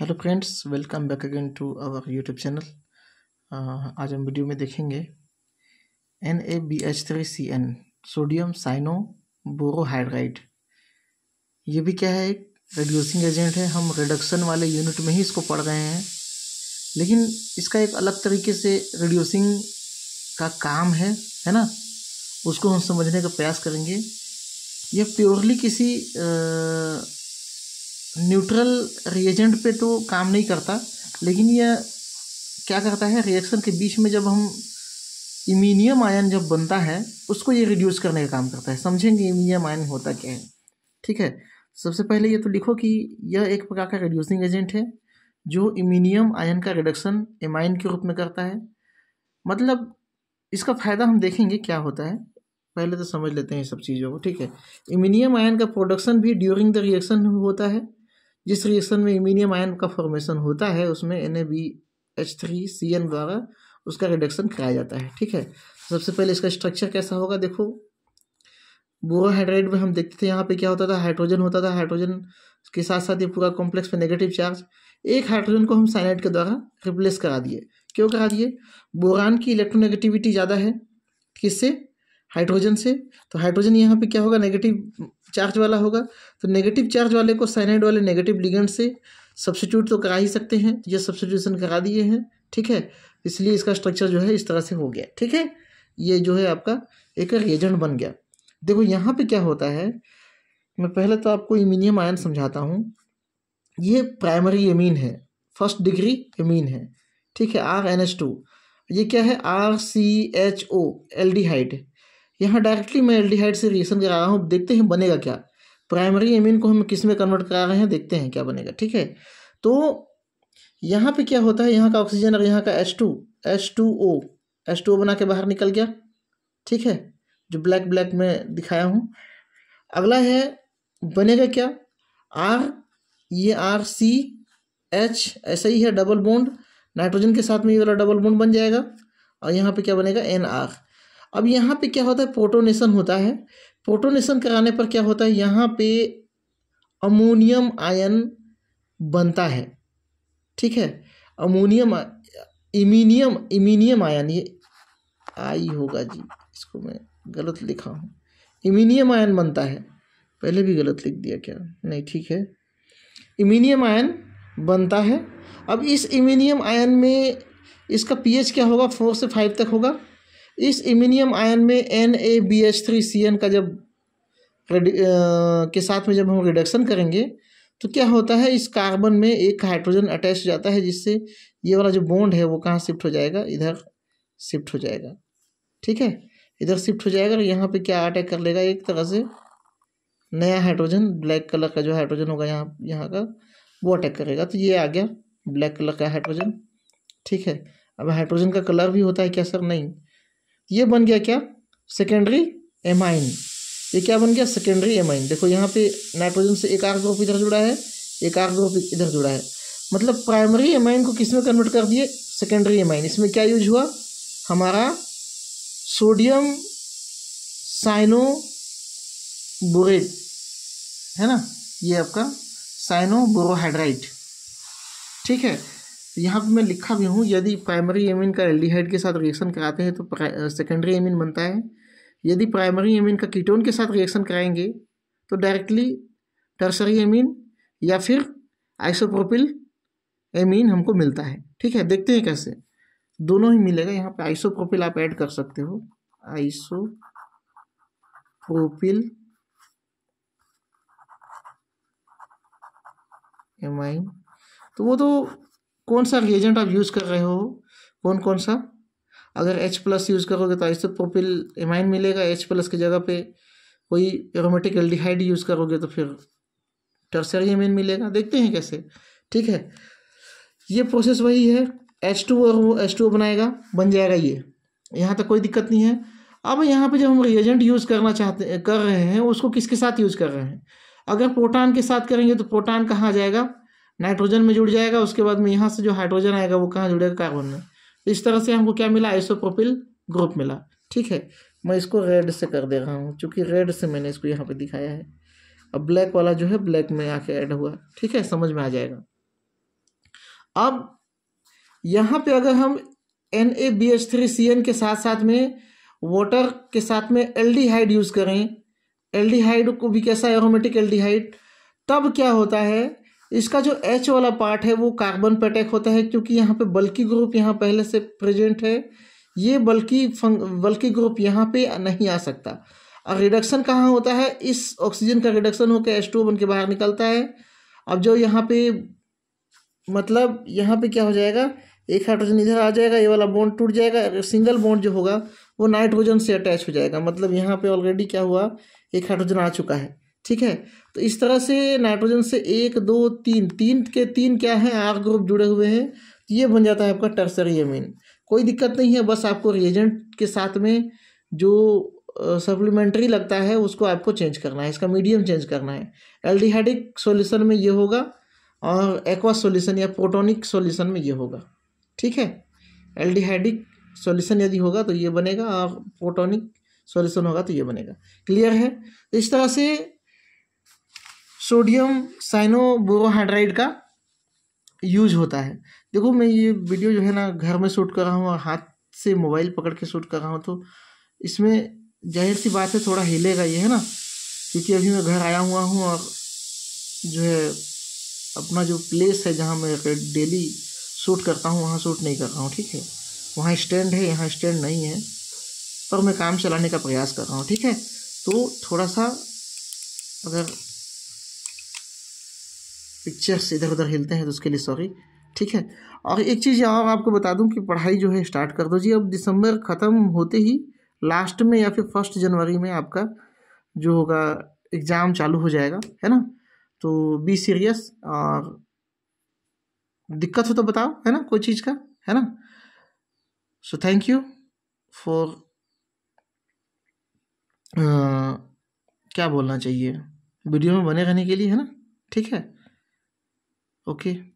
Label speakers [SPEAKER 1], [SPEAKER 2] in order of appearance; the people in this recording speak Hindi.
[SPEAKER 1] hello friends welcome back again to our YouTube channel आज हम वीडियो में देखेंगे N A B H three C N sodium cyano borohydride ये भी क्या है एक रेड्यूसिंग एजेंट है हम रिडक्शन वाले यूनिट में ही इसको पढ़ रहे हैं लेकिन इसका एक अलग तरीके से रेड्यूसिंग का काम है है ना उसको हम समझने का प्रयास करेंगे यह प्योरली किसी आ, न्यूट्रल रिएजेंट पे तो काम नहीं करता लेकिन यह क्या करता है रिएक्शन के बीच में जब हम इमीनियम आयन जब बनता है उसको ये रिड्यूस करने का काम करता है समझेंगे इमीनियम आयन होता क्या है ठीक है सबसे पहले ये तो लिखो कि यह एक प्रकार का रिड्यूसिंग एजेंट है जो इमीनियम आयन का रिडक्शन एमाइन के रूप में करता है मतलब इसका फ़ायदा हम देखेंगे क्या होता है पहले तो समझ लेते हैं सब चीज़ों को ठीक है इमीनियम आयन का प्रोडक्शन भी ड्यूरिंग द रिएक्शन होता है जिस रिएक्शन में इमीनियम आयन का फॉर्मेशन होता है उसमें N A B H three C N द्वारा उसका रिडक्शन कराया जाता है ठीक है सबसे पहले इसका स्ट्रक्चर कैसा होगा देखो बोरोहाइड्रेट में हम देखते थे यहाँ पे क्या होता था हाइड्रोजन होता था हाइड्रोजन के साथ साथ ये पूरा कॉम्प्लेक्स में नेगेटिव चार्ज एक हाइड्रोजन को हम साइनाइड के द्वारा रिप्लेस करा दिए क्यों करा दिए बोरान की इलेक्ट्रोनेगेटिविटी ज़्यादा है किससे हाइड्रोजन से तो हाइड्रोजन यहाँ पे क्या होगा नेगेटिव चार्ज वाला होगा तो नेगेटिव चार्ज वाले को साइनाइड वाले नेगेटिव लिगेंड से सब्सिट्यूट तो करा ही सकते हैं ये सब्सिट्यूशन करा दिए हैं ठीक है इसलिए इसका स्ट्रक्चर जो है इस तरह से हो गया ठीक है ये जो है आपका एक रिएजेंट बन गया देखो यहाँ पर क्या होता है मैं पहले तो आपको इमिनियम आयन समझाता हूँ ये प्राइमरी एमीन है फर्स्ट डिग्री एमीन है ठीक है आर एन एच टू ये क्या है R C H O L D aldehyde यहाँ डायरेक्टली मैं एल्डिहाइड से रिएक्शन करा रहा हूँ देखते हैं बनेगा क्या प्राइमरी एमिन को हम किस में कन्वर्ट करा रहे हैं देखते हैं क्या बनेगा ठीक है तो यहाँ पे क्या होता है यहाँ का ऑक्सीजन और यहाँ का S two S two O S two O बना के बाहर निकल गया ठीक है जो ब्लैक ब्लैक में दिखाया हूँ अगला है बनेगा क्या आर ये आर सी एच ऐसा ही है डबल बोंड नाइट्रोजन के साथ में ये वाला डबल बोंड बन जाएगा और यहाँ पे क्या बनेगा एन आर अब यहाँ पे क्या होता है प्रोटोनेशन होता है प्रोटोनेशन कराने पर क्या होता है यहाँ पे अमोनियम आयन बनता है ठीक है अमोनियम इमीनियम इमीनियम आयन ये आई होगा जी इसको मैं गलत लिखा हूँ इमिनियम आयन बनता है पहले भी गलत लिख दिया क्या नहीं ठीक है इमीनियम आयन बनता है अब इस इमीनियम आयन में इसका पीएच क्या होगा फोर से फाइव तक होगा इस इमिनियम आयन में N A B H three C N का जब आ, के साथ में जब हम रिडक्शन करेंगे तो क्या होता है इस कार्बन में एक हाइड्रोजन अटैच हो जाता है जिससे ये वाला जो बॉन्ड है वो कहाँ शिफ्ट हो जाएगा इधर शिफ्ट हो जाएगा ठीक है इधर शिफ्ट हो जाएगा यहाँ पे क्या अटैक कर लेगा एक तरह से नया हाइड्रोजन ब्लैक कलर का जो हाइड्रोजन होगा यहाँ यहाँ का वो अटैक करेगा तो ये आ गया ब्लैक कलर का हाइड्रोजन ठीक है अब हाइड्रोजन का कलर भी होता है क्या सर नहीं ये बन गया क्या सेकेंडरी एमाइन ये क्या बन गया सेकेंडरी एमाइन देखो यहाँ पे नाइट्रोजन से एक आर ग्रुप इधर जुड़ा है एक आर ग्रुप इधर जुड़ा है मतलब प्राइमरी एमाइन को किस में कन्वर्ट कर दिए सेकेंडरी एमाइन इसमें क्या यूज हुआ हमारा सोडियम साइनो बोरेट है ना ये आपका साइनो बोरोहाइड्राइट ठीक है तो यहाँ पे मैं लिखा भी हूँ यदि प्राइमरी एमिन का एल्डिहाइड के साथ रिएक्शन कराते हैं तो सेकेंडरी एमिन बनता है यदि प्राइमरी एमिन का कीटोन के साथ रिएक्शन कराएंगे तो डायरेक्टली टर्सरी एमिन या फिर आइसोप्रोपिल एमीन हमको मिलता है ठीक है देखते हैं कैसे दोनों ही मिलेगा यहाँ पे आइसोप्रोपिल आप ऐड कर सकते हो आइसो एम एमाइन तो वो तो कौन सा रिएजेंट आप यूज़ कर रहे हो कौन कौन सा अगर H प्लस यूज़ करोगे तो प्रोपिल एमाइन मिलेगा H प्लस की जगह पे कोई एरोमेटिक एल्डिहाइड यूज़ करोगे तो फिर टर्सरी एमाइन मिलेगा देखते हैं कैसे ठीक है ये प्रोसेस वही है एच टू और वो एच टू बनाएगा बन जाएगा ये यहाँ तक कोई दिक्कत नहीं है अब यहाँ पे जब हम रिएजेंट यूज़ करना चाहते कर रहे हैं उसको किसके साथ यूज़ कर रहे हैं अगर प्रोटान के साथ करेंगे तो प्रोटान कहाँ जाएगा नाइट्रोजन में जुड़ जाएगा उसके बाद में यहाँ से जो हाइड्रोजन आएगा वो कहाँ जुड़ेगा कार्बन में तो इस तरह से हमको क्या मिला आइसोप्रोपिल ग्रुप मिला ठीक है मैं इसको रेड से कर दे रहा हूँ चूँकि रेड से मैंने इसको यहाँ पर दिखाया है अब ब्लैक वाला जो है ब्लैक में आके ऐड हुआ ठीक है समझ में आ जाएगा अब यहाँ पे अगर हम N A B H three C N के साथ साथ में वाटर के साथ में एल डी हाइड यूज़ करें एल डी हाइड को भी कैसा एरोमेटिक हाइड तब क्या होता है इसका जो एच वाला पार्ट है वो कार्बन पे अटैक होता है क्योंकि यहाँ पे बल्कि ग्रुप यहाँ पहले से प्रेजेंट है ये बल्कि बल्कि ग्रुप यहाँ पे नहीं आ सकता और रिडक्शन कहाँ होता है इस ऑक्सीजन का रिडक्शन होकर एच टू बन के बाहर निकलता है अब जो यहाँ पे मतलब यहाँ पे क्या हो जाएगा एक हाइड्रोजन इधर आ जाएगा ये वाला बॉन्ड टूट जाएगा सिंगल बॉन्ड जो होगा वो नाइट्रोजन से अटैच हो जाएगा मतलब यहाँ पे ऑलरेडी क्या हुआ एक हाइड्रोजन आ चुका है ठीक है तो इस तरह से नाइट्रोजन से एक दो तीन तीन के तीन क्या हैं आठ ग्रुप जुड़े हुए हैं तो ये बन जाता है आपका टर्सरी अमीन कोई दिक्कत नहीं है बस आपको रिएजेंट के साथ में जो सप्लीमेंट्री लगता है उसको आपको चेंज करना है इसका मीडियम चेंज करना है एल्डिहाइडिक सॉल्यूशन में ये होगा और एक्वा सॉल्यूशन या प्रोटोनिक सॉल्यूशन में ये होगा ठीक है एल्डिहाइडिक सॉल्यूशन यदि होगा तो ये बनेगा और प्रोटोनिक सॉल्यूशन होगा तो ये बनेगा क्लियर है तो इस तरह से सोडियम साइनोबोरोहाइड्राइड का यूज होता है देखो मैं ये वीडियो जो है ना घर में शूट कर रहा हूँ और हाथ से मोबाइल पकड़ के शूट कर रहा हूँ तो इसमें जाहिर सी बात है थोड़ा हिलेगा ये है ना क्योंकि अभी मैं घर आया हुआ हूँ और जो है अपना जो प्लेस है जहाँ मैं डेली शूट करता हूँ वहाँ शूट नहीं कर रहा हूँ ठीक है वहाँ स्टैंड है यहाँ स्टैंड नहीं है पर मैं काम चलाने का प्रयास कर रहा हूँ ठीक है तो थोड़ा सा अगर पिक्चर्स इधर उधर हिलते हैं तो उसके लिए सॉरी ठीक है और एक चीज़ और आपको बता दूं कि पढ़ाई जो है स्टार्ट कर दो जी अब दिसंबर ख़त्म होते ही लास्ट में या फिर फर्स्ट जनवरी में आपका जो होगा एग्ज़ाम चालू हो जाएगा है ना तो बी सीरियस और दिक्कत हो तो बताओ है ना कोई चीज़ का है ना सो थैंक यू फॉर क्या बोलना चाहिए वीडियो में बने रहने के लिए है ना ठीक है Ok